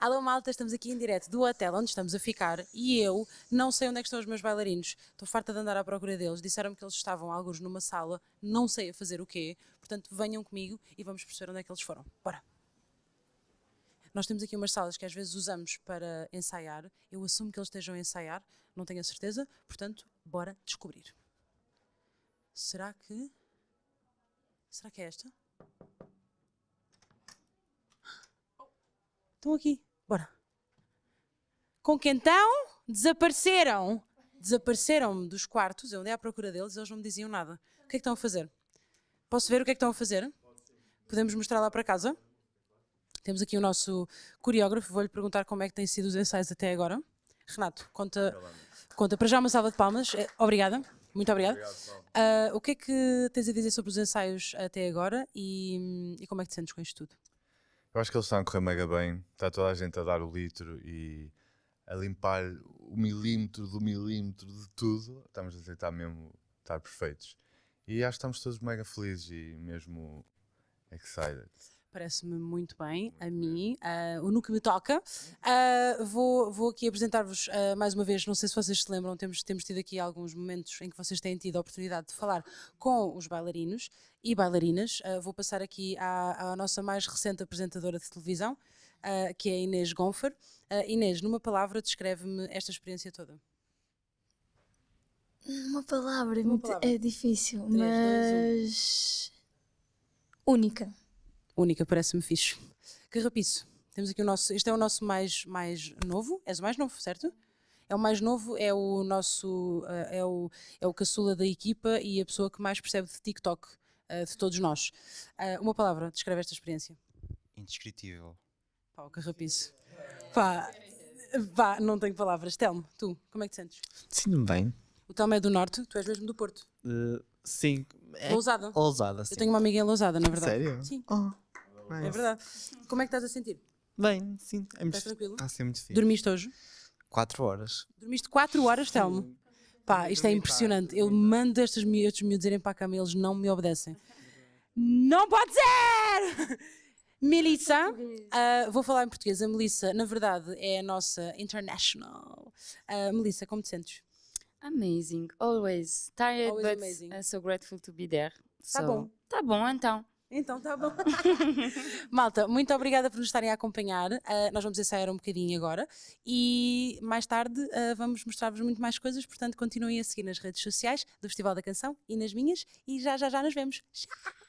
Alô malta, estamos aqui em direto do hotel onde estamos a ficar e eu não sei onde é estão os meus bailarinos. Estou farta de andar à procura deles. Disseram-me que eles estavam alguns numa sala, não sei a fazer o quê. Portanto, venham comigo e vamos perceber onde é que eles foram. Bora! Nós temos aqui umas salas que às vezes usamos para ensaiar. Eu assumo que eles estejam a ensaiar, não tenho a certeza. Portanto, bora descobrir. Será que. Será que é esta? Estão aqui. Bora. Com que então desapareceram. Desapareceram-me dos quartos, eu andei à procura deles, eles não me diziam nada. O que é que estão a fazer? Posso ver o que é que estão a fazer? Podemos mostrar lá para casa? Temos aqui o nosso coreógrafo, vou-lhe perguntar como é que têm sido os ensaios até agora. Renato, conta, conta para já uma salva de palmas. Eh, obrigada, muito obrigada. Uh, eh, o que é que tens a dizer sobre os ensaios até agora e, e como é que te sentes com isto tudo? Eu acho que eles estão a correr mega bem. Está toda a gente a dar o litro e a limpar o milímetro do milímetro de tudo. Estamos a tentar mesmo estar perfeitos. E acho que estamos todos mega felizes e mesmo excited parece-me muito bem a mim, uh, no que me toca. Uh, vou, vou aqui apresentar-vos uh, mais uma vez, não sei se vocês se lembram, temos, temos tido aqui alguns momentos em que vocês têm tido a oportunidade de falar com os bailarinos e bailarinas. Uh, vou passar aqui à, à, nossa mais recente apresentadora de televisão, que é a Inês Gonfer. Inês, numa palavra, descreve-me esta experiência toda. Uma palavra, uma palavra. é difícil, mas única única, parece-me fixe. Que rapiço. Temos aqui o nosso. Este é o nosso mais, mais novo. És o mais novo, certo? É o mais novo, é o nosso. Eh, é o, é o caçula da equipa e a pessoa que mais percebe de TikTok eh, de todos nós. Eh, uma palavra, descreve esta experiência. Indescritível. Pau, que rapiço. Pá, pá, não tenho palavras. Telmo, tu, como é que te sentes? Sinto-me bem. O Telmo é do Norte, tu és mesmo do Porto. Uh, sim. É... Lousada. Lousada, sim. Eu tenho uma amiga em Lousada, na verdade. Sério? Sim. Oh. É verdade. Como é que estás a sentir? Bem, sim. É muito... Estás tranquilo? Está a ser muito fixe. Dormiste hoje? Quatro horas. Dormiste quatro horas, Telmo? Pá, isto é impressionante. Eu mando estes miúdos me dizerem para a cama eles não me obedecem. Não pode ser! Melissa, uh, vou falar em português. A Melissa, na verdade, é a nossa international. Uh, Melissa, como te sentes? Amazing, always tired, always but amazing. I'm uh, so grateful to be there. Tá so, bom. Tá bom, então. Então tá bom. Malta, muito obrigada por nos estarem a acompanhar. Uh, nós vamos ensaiar um bocadinho agora e mais tarde uh, vamos mostrar-vos muito mais coisas. Portanto, continuem a seguir nas redes sociais do Festival da Canção e nas minhas. E já, já, já nos vemos. Tchau!